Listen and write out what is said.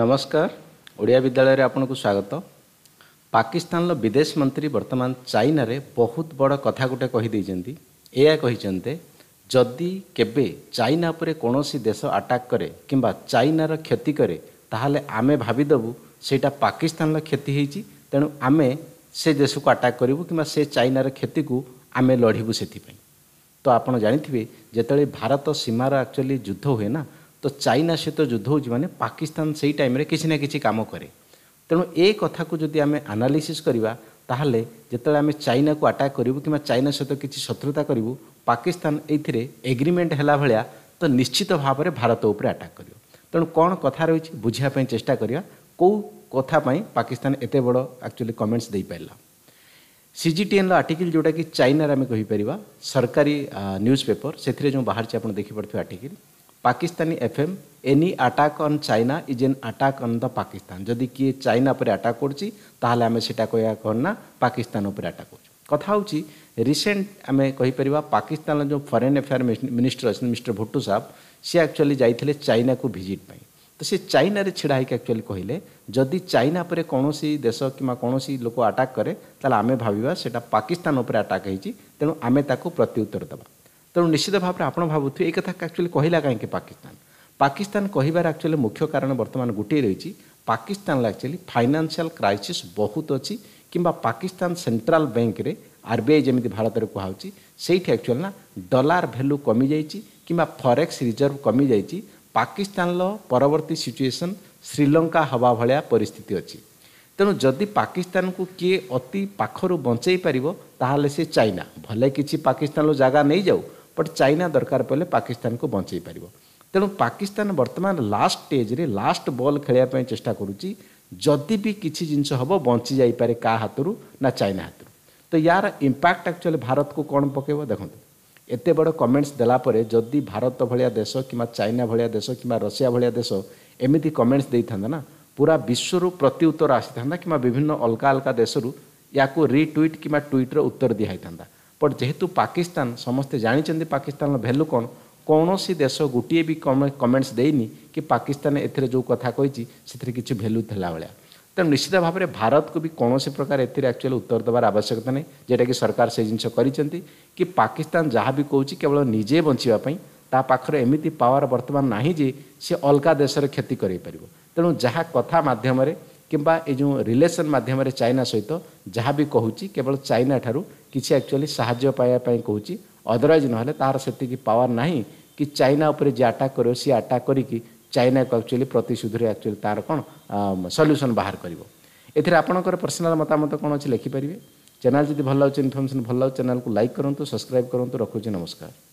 ନମସ୍କାର ଓଡ଼ିଆ ବିଦ୍ୟାଳୟରେ ଆପଣଙ୍କୁ ସ୍ୱାଗତ ପାକିସ୍ତାନର ବିଦେଶ ମନ୍ତ୍ରୀ ବର୍ତ୍ତମାନ ଚାଇନାରେ ବହୁତ ବଡ଼ କଥା ଗୋଟେ କହିଦେଇଛନ୍ତି ଏହା କହିଛନ୍ତି ଯଦି କେବେ ଚାଇନା ଉପରେ କୌଣସି ଦେଶ ଆଟାକ୍ କରେ କିମ୍ବା ଚାଇନାର କ୍ଷତି କରେ ତାହେଲେ ଆମେ ଭାବିଦେବୁ ସେଇଟା ପାକିସ୍ତାନର କ୍ଷତି ହେଇଛି ତେଣୁ ଆମେ ସେ ଦେଶକୁ ଆଟାକ୍ କରିବୁ କିମ୍ବା ସେ ଚାଇନାର କ୍ଷତିକୁ ଆମେ ଲଢ଼ିବୁ ସେଥିପାଇଁ ତ ଆପଣ ଜାଣିଥିବେ ଯେତେବେଳେ ଭାରତ ସୀମାର ଆକ୍ଚୁଆଲି ଯୁଦ୍ଧ ହୁଏ ନା ତ ଚାଇନା ସହିତ ଯୁଦ୍ଧ ହେଉଛି ମାନେ ପାକିସ୍ତାନ ସେଇ ଟାଇମ୍ରେ କିଛି ନା କିଛି କାମ କରେ ତେଣୁ ଏ କଥାକୁ ଯଦି ଆମେ ଆନାଲିସିସ୍ କରିବା ତାହେଲେ ଯେତେବେଳେ ଆମେ ଚାଇନାକୁ ଆଟାକ୍ କରିବୁ କିମ୍ବା ଚାଇନା ସହିତ କିଛି ଶତ୍ରୁତା କରିବୁ ପାକିସ୍ତାନ ଏଇଥିରେ ଏଗ୍ରିମେଣ୍ଟ ହେଲା ଭଳିଆ ତ ନିଶ୍ଚିତ ଭାବରେ ଭାରତ ଉପରେ ଆଟାକ୍ କରିବ ତେଣୁ କ'ଣ କଥା ରହିଛି ବୁଝିବା ପାଇଁ ଚେଷ୍ଟା କରିବା କେଉଁ କଥା ପାଇଁ ପାକିସ୍ତାନ ଏତେ ବଡ଼ ଆକ୍ଚୁଆଲି କମେଣ୍ଟସ୍ ଦେଇପାରିଲା ସି ଜି ଟି ଏନ୍ର ଆର୍ଟିକିଲ୍ ଯେଉଁଟାକି ଚାଇନାରେ ଆମେ କହିପାରିବା ସରକାରୀ ନ୍ୟୁଜ୍ ପେପର ସେଥିରେ ଯେଉଁ ବାହାରିଛି ଆପଣ ଦେଖିପାରୁଥିବେ article Pakistani FM, any attack on China is an attack on the Pakistan. যদি কিয়ে চাইনা উপরে আটাক করছি তাহলে আমি সেটা কয়া কহন না পাকিস্তান উপরে আটাক করছি কথা হচ্ছে রিসেন্ট আমি কহিপারিবা পাকিস্তান যে ফরেন এফেয়ার মিনিষ্টর অছেন মিস্টর ভুট্টু সাহেব সে আকচুয়ালি যাইলে চাইনা কু ভিজিট পাই তো সে চাইনারে ছিড়া হইকি আকচুয়ালি কহিলে যদি চাইনা উপরে কোণী দেশ কিংবা কোণী লোক আটাক করে তাহলে আমি ভাবিবা সেটা পাকিস্তান উপরে আটাক হয়েছি তেমন আমি তাকে প্রত্যুত্তর দেবা ତେଣୁ ନିଶ୍ଚିତ ଭାବରେ ଆପଣ ଭାବୁଥିବେ ଏ କଥା ଆକ୍ଚୁଆଲି କହିଲା କାହିଁକି ପାକିସ୍ତାନ ପାକିସ୍ତାନ କହିବାର ଆକ୍ଚୁଆଲି ମୁଖ୍ୟ କାରଣ ବର୍ତ୍ତମାନ ଗୋଟିଏ ରହିଛି ପାକିସ୍ତାନର ଆକ୍ଚୁଆଲି ଫାଇନାନ୍ସିଆଲ କ୍ରାଇସିସ୍ ବହୁତ ଅଛି କିମ୍ବା ପାକିସ୍ତାନ ସେଣ୍ଟ୍ରାଲ ବ୍ୟାଙ୍କରେ ଆଇ ଯେମିତି ଭାରତରେ କୁହାହେଉଛି ସେଇଠି ଆକ୍ଚୁଆଲି ନା ଡଲାର ଭାଲ୍ୟୁ କମିଯାଇଛି କିମ୍ବା ଫରେକ୍ସ ରିଜର୍ଭ କମିଯାଇଛି ପାକିସ୍ତାନର ପରବର୍ତ୍ତୀ ସିଚୁଏସନ୍ ଶ୍ରୀଲଙ୍କା ହେବା ଭଳିଆ ପରିସ୍ଥିତି ଅଛି ତେଣୁ ଯଦି ପାକିସ୍ତାନକୁ କିଏ ଅତି ପାଖରୁ ବଞ୍ଚେଇ ପାରିବ ତାହେଲେ ସେ ଚାଇନା ଭଲେ କିଛି ପାକିସ୍ତାନର ଜାଗା ନେଇଯାଉ ବଟ୍ ଚାଇନା ଦରକାର ପଡ଼ିଲେ ପାକିସ୍ତାନକୁ ବଞ୍ଚେଇ ପାରିବ ତେଣୁ ପାକିସ୍ତାନ ବର୍ତ୍ତମାନ ଲାଷ୍ଟ ଷ୍ଟେଜ୍ରେ ଲାଷ୍ଟ ବଲ୍ ଖେଳିବା ପାଇଁ ଚେଷ୍ଟା କରୁଛି ଯଦି ବି କିଛି ଜିନିଷ ହେବ ବଞ୍ଚିଯାଇପାରେ କାହା ହାତରୁ ନା ଚାଇନା ହାତରୁ ତ ୟାର ଇମ୍ପାକ୍ଟ ଆକ୍ଚୁଆଲି ଭାରତକୁ କ'ଣ ପକାଇବ ଦେଖନ୍ତୁ ଏତେ ବଡ଼ କମେଣ୍ଟସ୍ ଦେଲା ପରେ ଯଦି ଭାରତ ଭଳିଆ ଦେଶ କିମ୍ବା ଚାଇନା ଭଳିଆ ଦେଶ କିମ୍ବା ରଷିଆ ଭଳିଆ ଦେଶ ଏମିତି କମେଣ୍ଟସ୍ ଦେଇଥାନ୍ତା ନା ପୁରା ବିଶ୍ୱରୁ ପ୍ରତ୍ୟୁତ୍ତର ଆସିଥାନ୍ତା କିମ୍ବା ବିଭିନ୍ନ ଅଲଗା ଅଲଗା ଦେଶରୁ ୟାକୁ ରିଟ୍ୱିଟ୍ କିମ୍ବା ଟ୍ୱିଟ୍ର ଉତ୍ତର ଦିଆହେଇଥାନ୍ତା বট যেহেতু পাকিস্তান ସମସ୍ତେ ଜାଣିଛନ୍ତି ପାକିସ୍ତାନର ଭ୍ୟାଲୁ କ'ଣ କୌଣସି ଦେଶ ଗୋଟିଏ ବି କମେଣ୍ଟସ୍ ଦେଇନି କି ପାକିସ୍ତାନ ଏଥିରେ ଯେଉଁ କଥା କହିଛି ସେଥିରେ କିଛି ଭ୍ୟାଲୁ ଥିଲା ଭଳିଆ ତେଣୁ ନିଶ୍ଚିତ ଭାବରେ ଭାରତକୁ ବି କୌଣସି ପ୍ରକାର ଏଥିରେ ଆକ୍ଚୁଆଲି ଉତ୍ତର ଦେବାର ଆବଶ୍ୟକତା ନାହିଁ ଯେଉଁଟାକି ସରକାର ସେ ଜିନିଷ କରିଛନ୍ତି କି ପାକିସ୍ତାନ ଯାହା ବି କହୁଛି କେବଳ ନିଜେ ବଞ୍ଚିବା ପାଇଁ ତା ପାଖରେ ଏମିତି ପାୱାର ବର୍ତ୍ତମାନ ନାହିଁ ଯେ ସେ ଅଲଗା ଦେଶର କ୍ଷତି କରାଇପାରିବ ତେଣୁ ଯାହା କଥା ମାଧ୍ୟମରେ କିମ୍ବା ଏ ଯେଉଁ ରିଲେସନ୍ ମାଧ୍ୟମରେ ଚାଇନା ସହିତ ଯାହା ବି କହୁଛି କେବଳ ଚାଇନା ଠାରୁ किसी एक्चुअली साय कह अदरवैज ना से पावर ना कि चाइना उपर जी आटाक् कर सी आटाक् करी चाइना को एक्चुअली प्रतिशोध एक्चुअली तार कौन सल्यूसन बाहर कर पर्सनाल मतामत कौन अच्छी लिखिपारे चैनल जब भल लगे इनफर्मेशन भल लगे चैनल को लाइक करूँ सब्सक्राइब करूँ रखुच नमस्कार